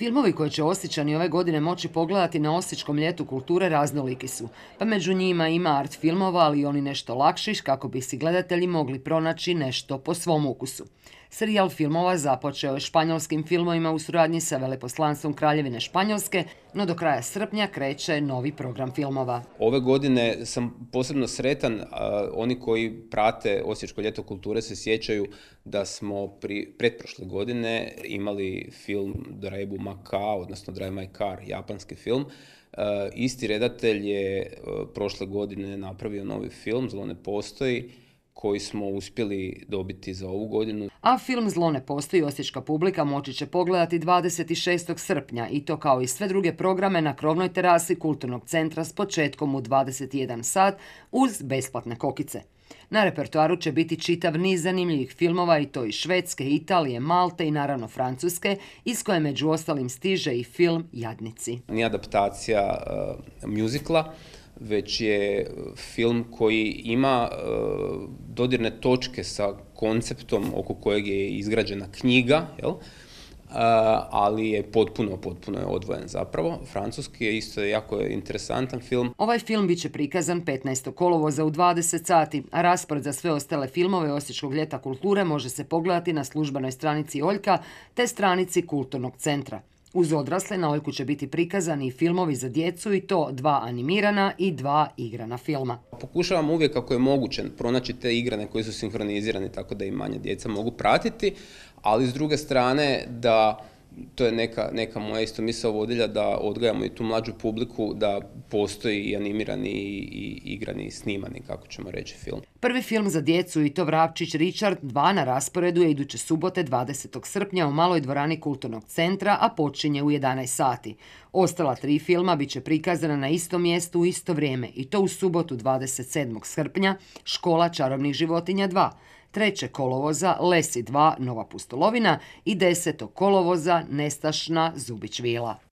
Filmovi koje će Osjećani ove godine moći pogledati na Osječkom ljetu kulture raznoliki su, pa među njima ima art filmova, ali i oni nešto lakšiš kako bi si gledatelji mogli pronaći nešto po svom ukusu. Serijal filmova započeo je španjolskim filmovima u suradnji sa veleposlanstvom Kraljevine Španjolske, no do kraja srpnja kreće novi program filmova. Ove godine sam posebno sretan, oni koji prate Osječko ljeto kulture se sjećaju da smo pri, pretprošle godine imali film Drebu Macao, odnosno Drive My Car, japanski film. E, isti redatelj je e, prošle godine napravio novi film, Zlo ne postoji, koji smo uspjeli dobiti za ovu godinu. A film Zlo ne postoji osječka publika moći će pogledati 26. srpnja i to kao i sve druge programe na krovnoj terasi Kulturnog centra s početkom u 21 sat uz besplatne kokice. Na repertoaru će biti čitav niz zanimljivih filmova i to iz Švedske, Italije, Malte i naravno Francuske, iz koje među ostalim stiže i film Jadnici. Nije adaptacija e, muzikla, već je e, film koji ima e, dodirne točke sa konceptom oko kojeg je izgrađena knjiga, jel? Eh, ali je potpuno, potpuno je odvojen zapravo. Francuski je isto jako interesantan film. Ovaj film biće će prikazan 15. kolovoza u 20 sati, a raspored za sve ostale filmove Osječkog ljeta kulture može se pogledati na službenoj stranici Oljka te stranici Kulturnog centra. Uz odrasle na Ojku će biti prikazani filmovi za djecu i to dva animirana i dva igrana filma. Pokušavam uvijek kako je moguće pronaći te igrane koje su sinhronizirane tako da i manje djeca mogu pratiti, ali s druge strane da to je neka, neka moja isto misao vodilja da odgajamo i tu mlađu publiku da postoji i animirani i, igrani i snimani, kako ćemo reći, film. Prvi film za djecu i to Vrapčić Richard 2 na rasporedu je iduće subote 20. srpnja u Maloj dvorani Kulturnog centra, a počinje u 11 sati. Ostala tri filma bit će prikazana na istom mjestu u isto vrijeme i to u subotu 27. srpnja Škola čarobnih životinja 2 3. kolovoza Lesi 2 Nova Pustolovina i 10. kolovoza Nestašna Zubić Vila.